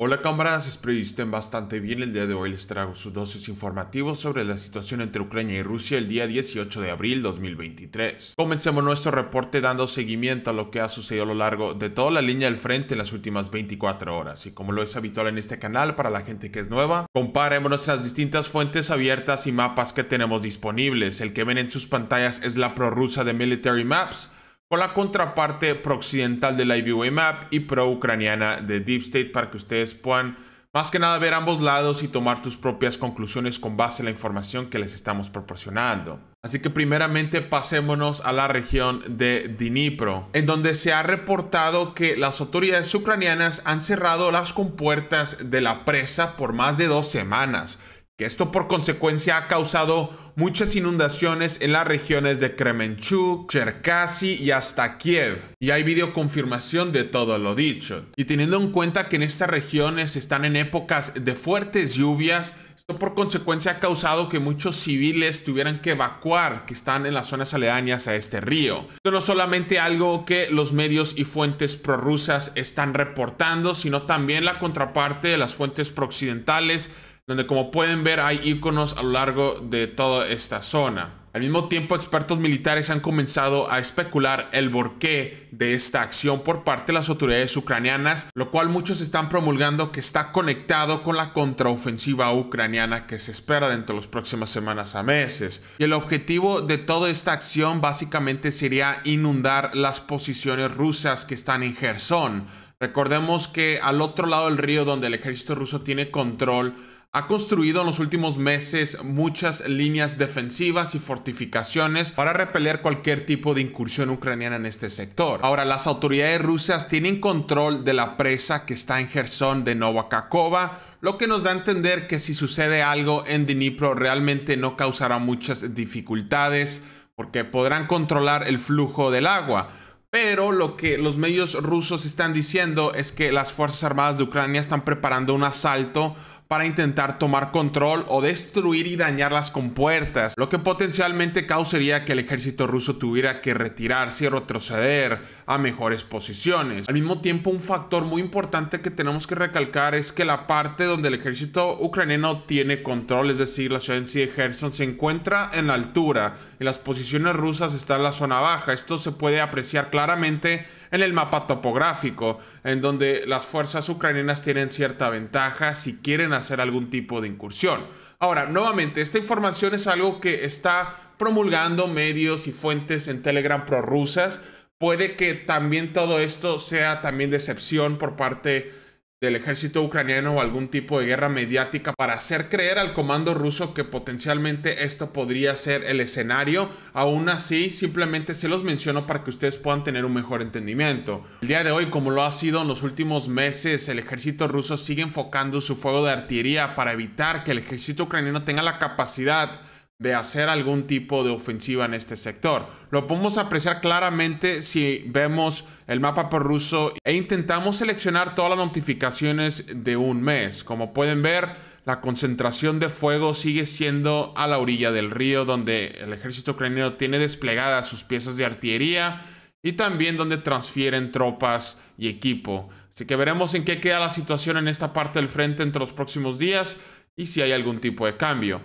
Hola camaradas, espero que estén bastante bien. El día de hoy les traigo sus dosis informativos sobre la situación entre Ucrania y Rusia el día 18 de abril 2023. Comencemos nuestro reporte dando seguimiento a lo que ha sucedido a lo largo de toda la línea del frente en las últimas 24 horas. Y como lo es habitual en este canal para la gente que es nueva, comparemos nuestras distintas fuentes abiertas y mapas que tenemos disponibles. El que ven en sus pantallas es la prorrusa de Military Maps con la contraparte prooccidental de la IVA Map y pro-ucraniana de Deep State para que ustedes puedan más que nada ver ambos lados y tomar tus propias conclusiones con base en la información que les estamos proporcionando. Así que primeramente pasémonos a la región de Dnipro, en donde se ha reportado que las autoridades ucranianas han cerrado las compuertas de la presa por más de dos semanas que esto por consecuencia ha causado muchas inundaciones en las regiones de Kremenchuk, Cherkasy y hasta Kiev. Y hay videoconfirmación de todo lo dicho. Y teniendo en cuenta que en estas regiones están en épocas de fuertes lluvias, esto por consecuencia ha causado que muchos civiles tuvieran que evacuar que están en las zonas aledañas a este río. Esto no solamente algo que los medios y fuentes prorrusas están reportando, sino también la contraparte de las fuentes prooccidentales donde como pueden ver hay iconos a lo largo de toda esta zona. Al mismo tiempo, expertos militares han comenzado a especular el porqué de esta acción por parte de las autoridades ucranianas, lo cual muchos están promulgando que está conectado con la contraofensiva ucraniana que se espera dentro de las próximas semanas a meses. Y el objetivo de toda esta acción básicamente sería inundar las posiciones rusas que están en Gerson. Recordemos que al otro lado del río donde el ejército ruso tiene control, ha construido en los últimos meses muchas líneas defensivas y fortificaciones para repeler cualquier tipo de incursión ucraniana en este sector. Ahora, las autoridades rusas tienen control de la presa que está en Gerson de Novakakova, lo que nos da a entender que si sucede algo en Dnipro realmente no causará muchas dificultades porque podrán controlar el flujo del agua. Pero lo que los medios rusos están diciendo es que las Fuerzas Armadas de Ucrania están preparando un asalto para intentar tomar control o destruir y dañar las compuertas, lo que potencialmente causaría que el ejército ruso tuviera que retirarse y retroceder a mejores posiciones. Al mismo tiempo, un factor muy importante que tenemos que recalcar es que la parte donde el ejército ucraniano tiene control, es decir, la ciudad de Gerson, se encuentra en la altura y las posiciones rusas están en la zona baja. Esto se puede apreciar claramente en el mapa topográfico, en donde las fuerzas ucranianas tienen cierta ventaja si quieren hacer algún tipo de incursión. Ahora, nuevamente, esta información es algo que está promulgando medios y fuentes en Telegram prorrusas. Puede que también todo esto sea también decepción por parte del ejército ucraniano o algún tipo de guerra mediática para hacer creer al comando ruso que potencialmente esto podría ser el escenario. Aún así, simplemente se los menciono para que ustedes puedan tener un mejor entendimiento. El día de hoy, como lo ha sido en los últimos meses, el ejército ruso sigue enfocando su fuego de artillería para evitar que el ejército ucraniano tenga la capacidad de hacer algún tipo de ofensiva en este sector. Lo podemos apreciar claramente si vemos el mapa por ruso e intentamos seleccionar todas las notificaciones de un mes. Como pueden ver, la concentración de fuego sigue siendo a la orilla del río donde el ejército ucraniano tiene desplegadas sus piezas de artillería y también donde transfieren tropas y equipo. Así que veremos en qué queda la situación en esta parte del frente entre los próximos días y si hay algún tipo de cambio.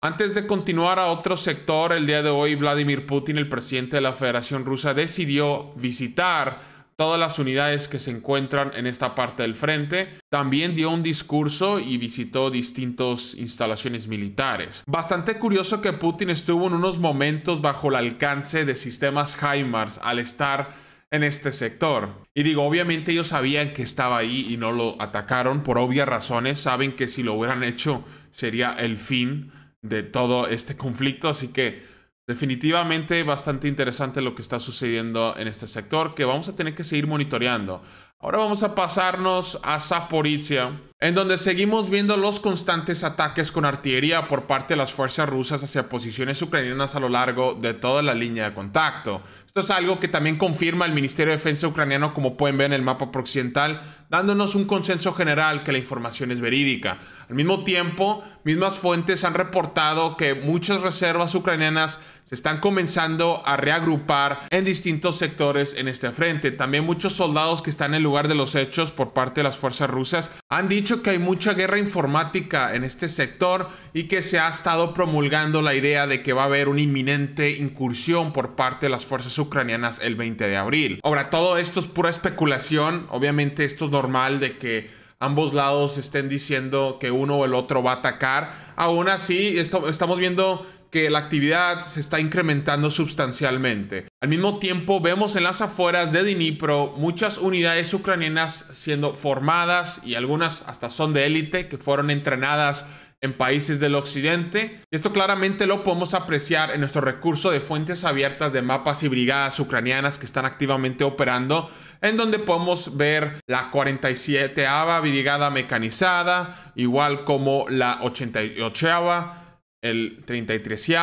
Antes de continuar a otro sector, el día de hoy Vladimir Putin, el presidente de la Federación Rusa, decidió visitar todas las unidades que se encuentran en esta parte del frente. También dio un discurso y visitó distintas instalaciones militares. Bastante curioso que Putin estuvo en unos momentos bajo el alcance de sistemas HIMARS al estar en este sector. Y digo, obviamente ellos sabían que estaba ahí y no lo atacaron por obvias razones. Saben que si lo hubieran hecho sería el fin de todo este conflicto. Así que definitivamente bastante interesante lo que está sucediendo en este sector que vamos a tener que seguir monitoreando. Ahora vamos a pasarnos a Saporizia en donde seguimos viendo los constantes ataques con artillería por parte de las fuerzas rusas hacia posiciones ucranianas a lo largo de toda la línea de contacto. Esto es algo que también confirma el Ministerio de Defensa ucraniano, como pueden ver en el mapa occidental, dándonos un consenso general que la información es verídica. Al mismo tiempo, mismas fuentes han reportado que muchas reservas ucranianas se están comenzando a reagrupar en distintos sectores en este frente. También muchos soldados que están en el lugar de los hechos por parte de las fuerzas rusas han dicho que hay mucha guerra informática en este sector y que se ha estado promulgando la idea de que va a haber una inminente incursión por parte de las fuerzas ucranianas el 20 de abril. Ahora, todo esto es pura especulación, obviamente esto es normal de que ambos lados estén diciendo que uno o el otro va a atacar. Aún así, estamos viendo que la actividad se está incrementando sustancialmente. Al mismo tiempo, vemos en las afueras de Dnipro muchas unidades ucranianas siendo formadas y algunas hasta son de élite que fueron entrenadas en países del occidente. Esto claramente lo podemos apreciar en nuestro recurso de fuentes abiertas de mapas y brigadas ucranianas que están activamente operando, en donde podemos ver la 47 Brigada Mecanizada, igual como la 88 el 33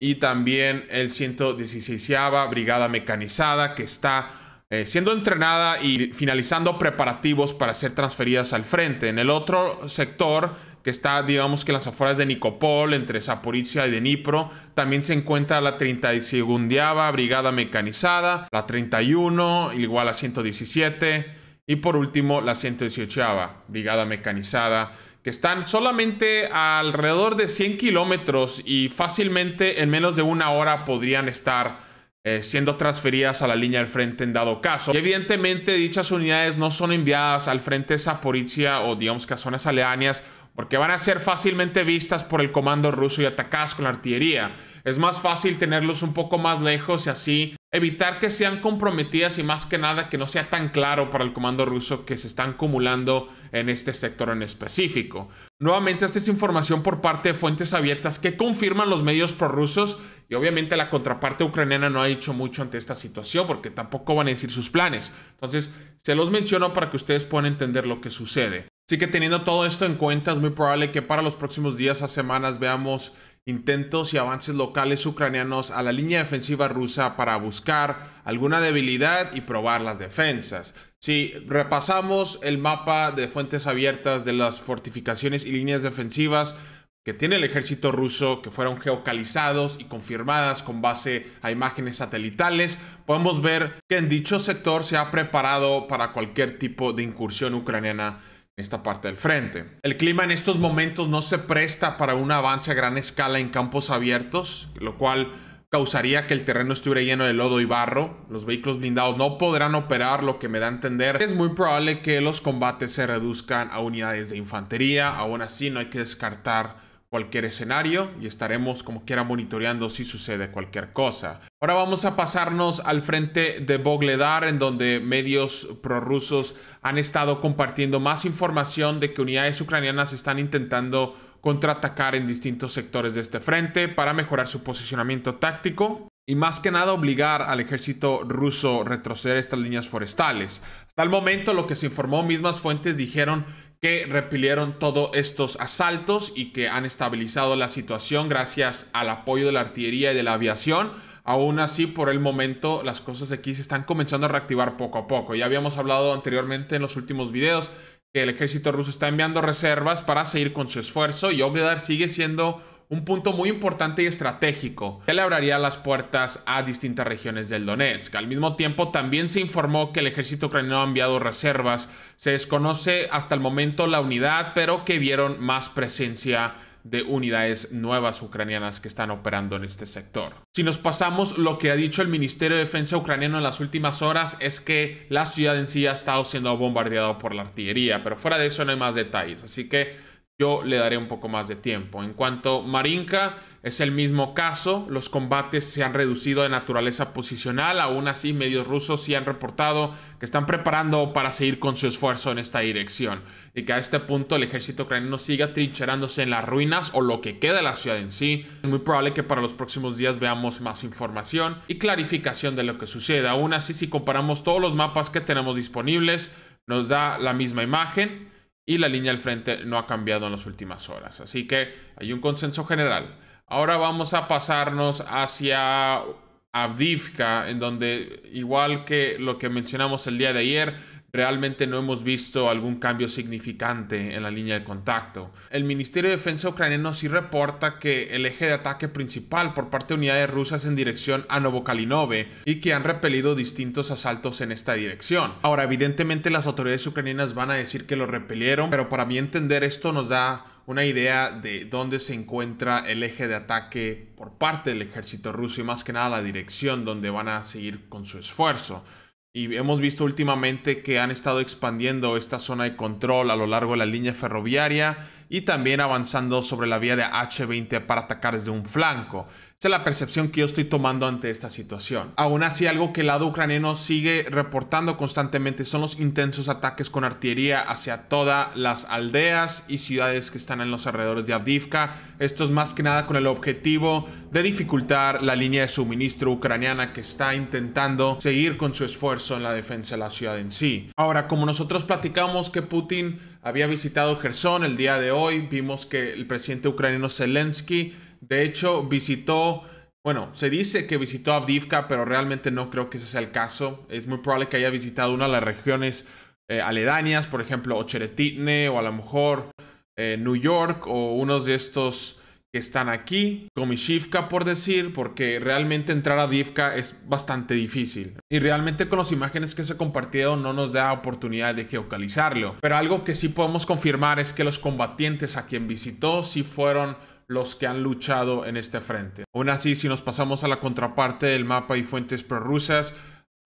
y también el 116 Brigada Mecanizada que está eh, siendo entrenada y finalizando preparativos para ser transferidas al frente. En el otro sector que está, digamos que en las afueras de Nicopol, entre Zaporizia y Dnipro. También se encuentra la 32 Brigada Mecanizada, la 31, igual a 117, y por último la 118 Brigada Mecanizada que están solamente alrededor de 100 kilómetros y fácilmente en menos de una hora podrían estar eh, siendo transferidas a la línea del frente en dado caso. Y evidentemente dichas unidades no son enviadas al frente Zaporizhia o digamos que a zonas aleáneas porque van a ser fácilmente vistas por el comando ruso y atacadas con la artillería. Es más fácil tenerlos un poco más lejos y así evitar que sean comprometidas y más que nada que no sea tan claro para el comando ruso que se están acumulando en este sector en específico. Nuevamente, esta es información por parte de fuentes abiertas que confirman los medios prorrusos y obviamente la contraparte ucraniana no ha dicho mucho ante esta situación porque tampoco van a decir sus planes. Entonces, se los menciono para que ustedes puedan entender lo que sucede. Así que teniendo todo esto en cuenta, es muy probable que para los próximos días a semanas veamos intentos y avances locales ucranianos a la línea defensiva rusa para buscar alguna debilidad y probar las defensas. Si repasamos el mapa de fuentes abiertas de las fortificaciones y líneas defensivas que tiene el ejército ruso, que fueron geocalizados y confirmadas con base a imágenes satelitales, podemos ver que en dicho sector se ha preparado para cualquier tipo de incursión ucraniana esta parte del frente. El clima en estos momentos no se presta para un avance a gran escala en campos abiertos, lo cual causaría que el terreno estuviera lleno de lodo y barro. Los vehículos blindados no podrán operar, lo que me da a entender. Es muy probable que los combates se reduzcan a unidades de infantería. Aún así, no hay que descartar cualquier escenario y estaremos como quiera monitoreando si sucede cualquier cosa. Ahora vamos a pasarnos al frente de Bogledar, en donde medios prorrusos han estado compartiendo más información de que unidades ucranianas están intentando contraatacar en distintos sectores de este frente para mejorar su posicionamiento táctico y más que nada obligar al ejército ruso a retroceder estas líneas forestales. Hasta el momento lo que se informó, mismas fuentes dijeron que repelieron todos estos asaltos y que han estabilizado la situación gracias al apoyo de la artillería y de la aviación. Aún así, por el momento, las cosas aquí se están comenzando a reactivar poco a poco. Ya habíamos hablado anteriormente en los últimos videos que el ejército ruso está enviando reservas para seguir con su esfuerzo y Obledar sigue siendo un punto muy importante y estratégico que le abriría las puertas a distintas regiones del Donetsk. Al mismo tiempo, también se informó que el ejército ucraniano ha enviado reservas. Se desconoce hasta el momento la unidad, pero que vieron más presencia de unidades nuevas ucranianas que están operando en este sector. Si nos pasamos, lo que ha dicho el Ministerio de Defensa ucraniano en las últimas horas es que la ciudad en sí ha estado siendo bombardeada por la artillería, pero fuera de eso no hay más detalles. Así que yo le daré un poco más de tiempo. En cuanto a Marinka, es el mismo caso. Los combates se han reducido de naturaleza posicional. Aún así, medios rusos sí han reportado que están preparando para seguir con su esfuerzo en esta dirección. Y que a este punto el ejército ucraniano siga trincherándose en las ruinas o lo que queda de la ciudad en sí. Es muy probable que para los próximos días veamos más información y clarificación de lo que sucede. Aún así, si comparamos todos los mapas que tenemos disponibles, nos da la misma imagen y la línea al frente no ha cambiado en las últimas horas. Así que hay un consenso general. Ahora vamos a pasarnos hacia Avdivka, en donde igual que lo que mencionamos el día de ayer, realmente no hemos visto algún cambio significante en la línea de contacto. El Ministerio de Defensa ucraniano sí reporta que el eje de ataque principal por parte de unidades rusas en dirección a Novokalinove y que han repelido distintos asaltos en esta dirección. Ahora, evidentemente las autoridades ucranianas van a decir que lo repelieron, pero para mi entender esto nos da una idea de dónde se encuentra el eje de ataque por parte del ejército ruso y más que nada la dirección donde van a seguir con su esfuerzo. Y hemos visto últimamente que han estado expandiendo esta zona de control a lo largo de la línea ferroviaria y también avanzando sobre la vía de H20 para atacar desde un flanco. Esa es la percepción que yo estoy tomando ante esta situación. Aún así, algo que el lado ucraniano sigue reportando constantemente son los intensos ataques con artillería hacia todas las aldeas y ciudades que están en los alrededores de Avdivka. Esto es más que nada con el objetivo de dificultar la línea de suministro ucraniana que está intentando seguir con su esfuerzo en la defensa de la ciudad en sí. Ahora, como nosotros platicamos que Putin había visitado Gerson el día de hoy, vimos que el presidente ucraniano Zelensky de hecho, visitó, bueno, se dice que visitó Avdivka, pero realmente no creo que ese sea el caso. Es muy probable que haya visitado una de las regiones eh, aledañas, por ejemplo, Ocheretitne o a lo mejor eh, New York o unos de estos que están aquí, Komishivka por decir, porque realmente entrar a Divka es bastante difícil. Y realmente con las imágenes que se compartieron no nos da oportunidad de geocalizarlo. Pero algo que sí podemos confirmar es que los combatientes a quien visitó sí fueron los que han luchado en este frente. Aún así, si nos pasamos a la contraparte del mapa y fuentes prorrusas,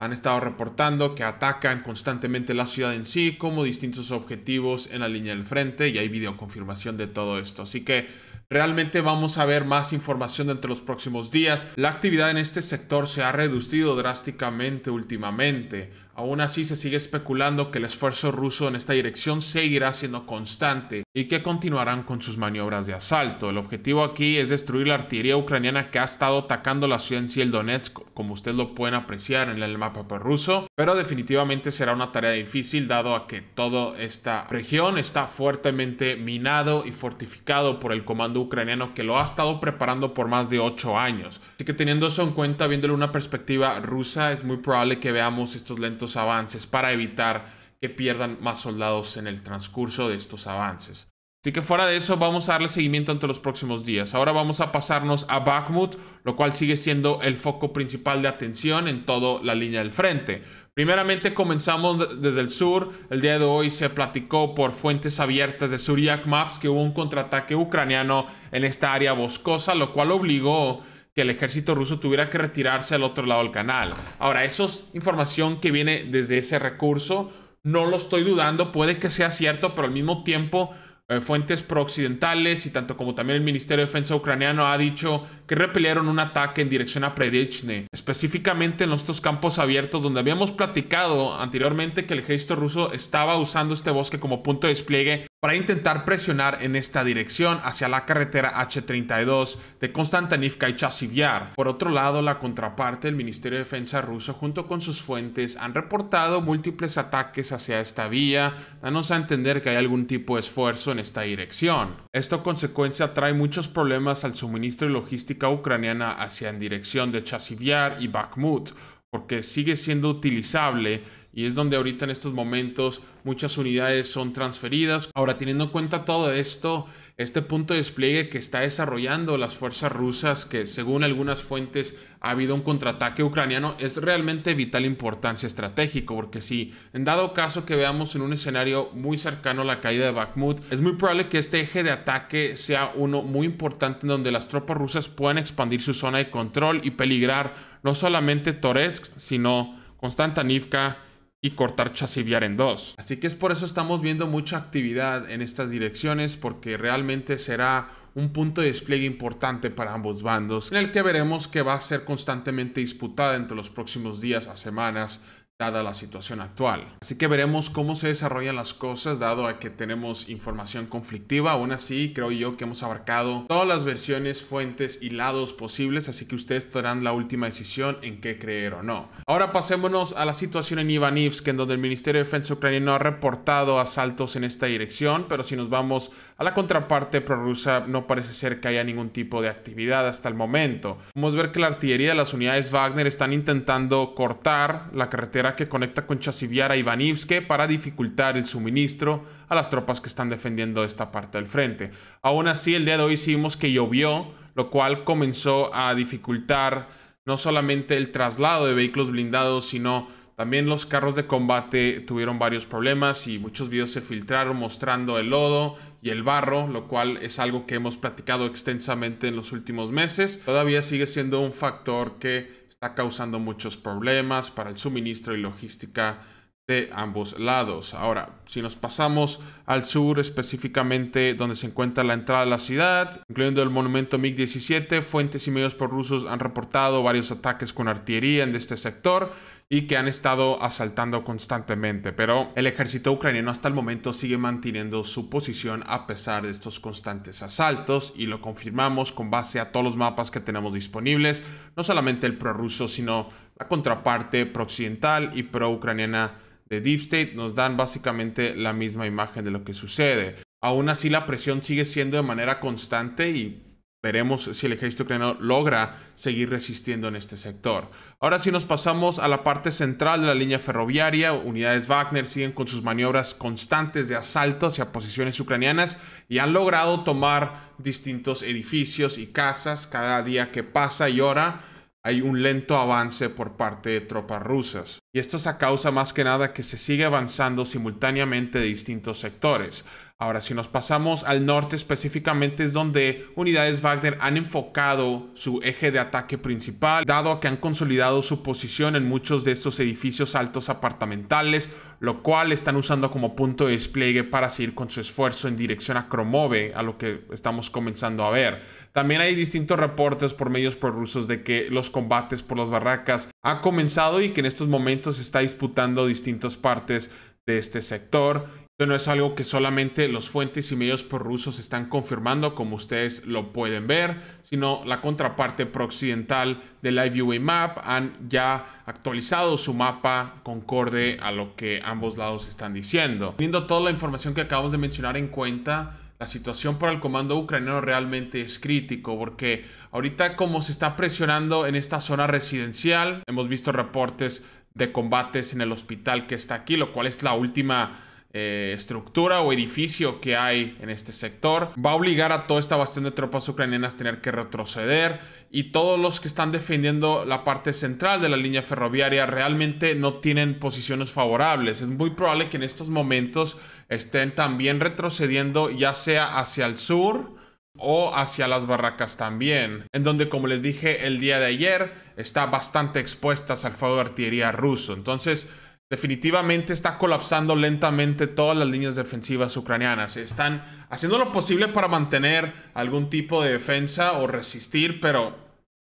han estado reportando que atacan constantemente la ciudad en sí como distintos objetivos en la línea del frente y hay videoconfirmación de todo esto. Así que realmente vamos a ver más información entre los próximos días. La actividad en este sector se ha reducido drásticamente últimamente. Aún así, se sigue especulando que el esfuerzo ruso en esta dirección seguirá siendo constante y que continuarán con sus maniobras de asalto. El objetivo aquí es destruir la artillería ucraniana que ha estado atacando la ciudad en Donetsk, como ustedes lo pueden apreciar en el mapa ruso, pero definitivamente será una tarea difícil dado a que toda esta región está fuertemente minado y fortificado por el comando ucraniano que lo ha estado preparando por más de 8 años. Así que teniendo eso en cuenta, viéndolo una perspectiva rusa, es muy probable que veamos estos lentos avances para evitar que pierdan más soldados en el transcurso de estos avances. Así que fuera de eso, vamos a darle seguimiento ante los próximos días. Ahora vamos a pasarnos a Bakhmut, lo cual sigue siendo el foco principal de atención en toda la línea del frente. Primeramente comenzamos desde el sur. El día de hoy se platicó por fuentes abiertas de Suriak Maps que hubo un contraataque ucraniano en esta área boscosa, lo cual obligó que el ejército ruso tuviera que retirarse al otro lado del canal. Ahora, eso información que viene desde ese recurso. No lo estoy dudando, puede que sea cierto, pero al mismo tiempo eh, fuentes prooccidentales y tanto como también el Ministerio de Defensa ucraniano ha dicho que repelieron un ataque en dirección a Predichne, específicamente en estos campos abiertos donde habíamos platicado anteriormente que el ejército ruso estaba usando este bosque como punto de despliegue para intentar presionar en esta dirección hacia la carretera H-32 de Konstantinivka y Chasivyar. Por otro lado, la contraparte del Ministerio de Defensa ruso junto con sus fuentes han reportado múltiples ataques hacia esta vía, danos a entender que hay algún tipo de esfuerzo en esta dirección. Esto consecuencia trae muchos problemas al suministro y logística ucraniana hacia en dirección de Chasivyar y Bakhmut, porque sigue siendo utilizable y es donde ahorita en estos momentos muchas unidades son transferidas. Ahora, teniendo en cuenta todo esto, este punto de despliegue que está desarrollando las fuerzas rusas, que según algunas fuentes ha habido un contraataque ucraniano, es realmente vital importancia estratégico, porque si en dado caso que veamos en un escenario muy cercano a la caída de Bakhmut, es muy probable que este eje de ataque sea uno muy importante en donde las tropas rusas puedan expandir su zona de control y peligrar no solamente Toretsk, sino Konstantanivka y cortar Chasiviar en dos. Así que es por eso estamos viendo mucha actividad en estas direcciones porque realmente será un punto de despliegue importante para ambos bandos en el que veremos que va a ser constantemente disputada entre los próximos días a semanas dada la situación actual. Así que veremos cómo se desarrollan las cosas dado a que tenemos información conflictiva. Aún así, creo yo que hemos abarcado todas las versiones, fuentes y lados posibles, así que ustedes tendrán la última decisión en qué creer o no. Ahora pasémonos a la situación en Ivanivsk, en donde el Ministerio de Defensa ucraniano ha reportado asaltos en esta dirección, pero si nos vamos a la contraparte prorrusa, no parece ser que haya ningún tipo de actividad hasta el momento. Vamos ver que la artillería de las unidades Wagner están intentando cortar la carretera que conecta con Chasiviara y Vanivske para dificultar el suministro a las tropas que están defendiendo esta parte del frente. Aún así, el día de hoy sí vimos que llovió, lo cual comenzó a dificultar no solamente el traslado de vehículos blindados, sino también los carros de combate tuvieron varios problemas y muchos videos se filtraron mostrando el lodo y el barro, lo cual es algo que hemos platicado extensamente en los últimos meses. Todavía sigue siendo un factor que está causando muchos problemas para el suministro y logística de ambos lados. Ahora, si nos pasamos al sur, específicamente donde se encuentra la entrada a la ciudad, incluyendo el monumento MiG-17, fuentes y medios prorrusos han reportado varios ataques con artillería en este sector y que han estado asaltando constantemente, pero el ejército ucraniano hasta el momento sigue manteniendo su posición a pesar de estos constantes asaltos y lo confirmamos con base a todos los mapas que tenemos disponibles, no solamente el prorruso, sino la contraparte pro occidental y pro-ucraniana de Deep State nos dan básicamente la misma imagen de lo que sucede. Aún así, la presión sigue siendo de manera constante y veremos si el ejército ucraniano logra seguir resistiendo en este sector. Ahora sí nos pasamos a la parte central de la línea ferroviaria. Unidades Wagner siguen con sus maniobras constantes de asalto hacia posiciones ucranianas y han logrado tomar distintos edificios y casas cada día que pasa y hora hay un lento avance por parte de tropas rusas, y esto es a causa más que nada que se sigue avanzando simultáneamente de distintos sectores, Ahora, si nos pasamos al norte específicamente es donde unidades Wagner han enfocado su eje de ataque principal, dado que han consolidado su posición en muchos de estos edificios altos apartamentales, lo cual están usando como punto de despliegue para seguir con su esfuerzo en dirección a Kromove, a lo que estamos comenzando a ver. También hay distintos reportes por medios prorrusos de que los combates por las barracas ha comenzado y que en estos momentos se está disputando distintas partes de este sector no es algo que solamente los fuentes y medios prorrusos están confirmando, como ustedes lo pueden ver, sino la contraparte prooccidental Live IVA Map han ya actualizado su mapa concorde a lo que ambos lados están diciendo. Teniendo toda la información que acabamos de mencionar en cuenta, la situación para el comando ucraniano realmente es crítico porque ahorita como se está presionando en esta zona residencial, hemos visto reportes de combates en el hospital que está aquí, lo cual es la última eh, estructura o edificio que hay en este sector. Va a obligar a toda esta bastión de tropas ucranianas a tener que retroceder y todos los que están defendiendo la parte central de la línea ferroviaria realmente no tienen posiciones favorables. Es muy probable que en estos momentos estén también retrocediendo ya sea hacia el sur o hacia las barracas también, en donde como les dije el día de ayer está bastante expuestas al fuego de artillería ruso. Entonces, definitivamente está colapsando lentamente todas las líneas defensivas ucranianas. Están haciendo lo posible para mantener algún tipo de defensa o resistir, pero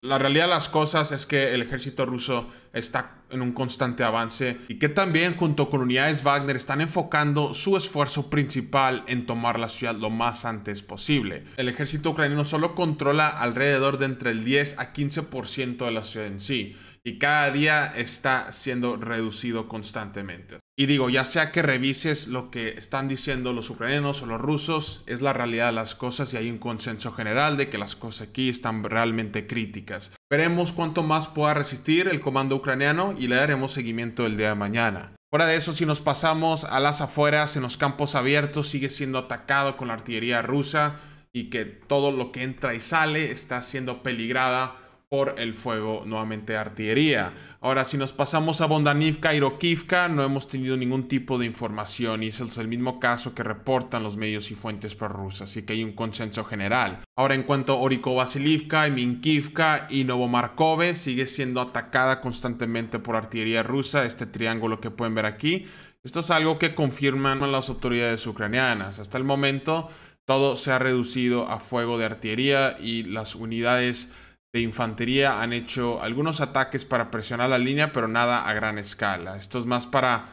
la realidad de las cosas es que el ejército ruso está en un constante avance y que también junto con unidades Wagner están enfocando su esfuerzo principal en tomar la ciudad lo más antes posible. El ejército ucraniano solo controla alrededor de entre el 10 a 15% de la ciudad en sí y cada día está siendo reducido constantemente. Y digo, ya sea que revises lo que están diciendo los ucranianos o los rusos, es la realidad de las cosas y hay un consenso general de que las cosas aquí están realmente críticas. Veremos cuánto más pueda resistir el comando ucraniano y le daremos seguimiento el día de mañana. Fuera de eso, si nos pasamos a las afueras, en los campos abiertos, sigue siendo atacado con la artillería rusa y que todo lo que entra y sale está siendo peligrada por el fuego nuevamente de artillería. Ahora, si nos pasamos a Bondanivka y Rokivka, no hemos tenido ningún tipo de información y es el mismo caso que reportan los medios y fuentes prorrusas, así que hay un consenso general. Ahora, en cuanto a y Minkivka y Novomarkove, sigue siendo atacada constantemente por artillería rusa, este triángulo que pueden ver aquí. Esto es algo que confirman las autoridades ucranianas. Hasta el momento, todo se ha reducido a fuego de artillería y las unidades de infantería han hecho algunos ataques para presionar la línea, pero nada a gran escala. Esto es más para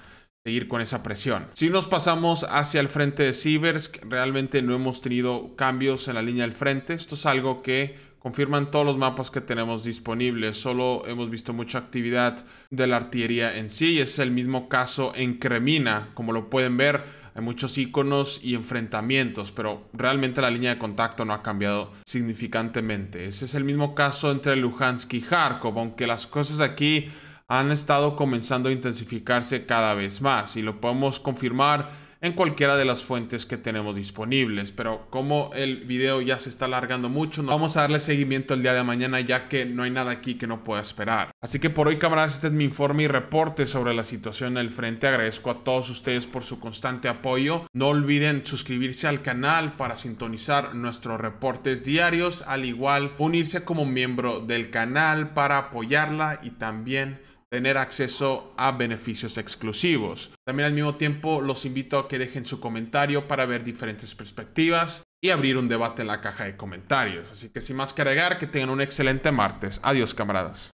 seguir con esa presión. Si nos pasamos hacia el frente de Siversk, realmente no hemos tenido cambios en la línea del frente. Esto es algo que confirman todos los mapas que tenemos disponibles. Solo hemos visto mucha actividad de la artillería en sí. Y es el mismo caso en Cremina. Como lo pueden ver, hay muchos iconos y enfrentamientos, pero realmente la línea de contacto no ha cambiado significantemente. Ese es el mismo caso entre Luhansk y Kharkov, aunque las cosas aquí han estado comenzando a intensificarse cada vez más y lo podemos confirmar en cualquiera de las fuentes que tenemos disponibles. Pero como el video ya se está alargando mucho, no vamos a darle seguimiento el día de mañana ya que no hay nada aquí que no pueda esperar. Así que por hoy, camaradas, este es mi informe y reporte sobre la situación del frente. Agradezco a todos ustedes por su constante apoyo. No olviden suscribirse al canal para sintonizar nuestros reportes diarios, al igual unirse como miembro del canal para apoyarla y también tener acceso a beneficios exclusivos. También al mismo tiempo los invito a que dejen su comentario para ver diferentes perspectivas y abrir un debate en la caja de comentarios. Así que sin más que agregar, que tengan un excelente martes. Adiós camaradas.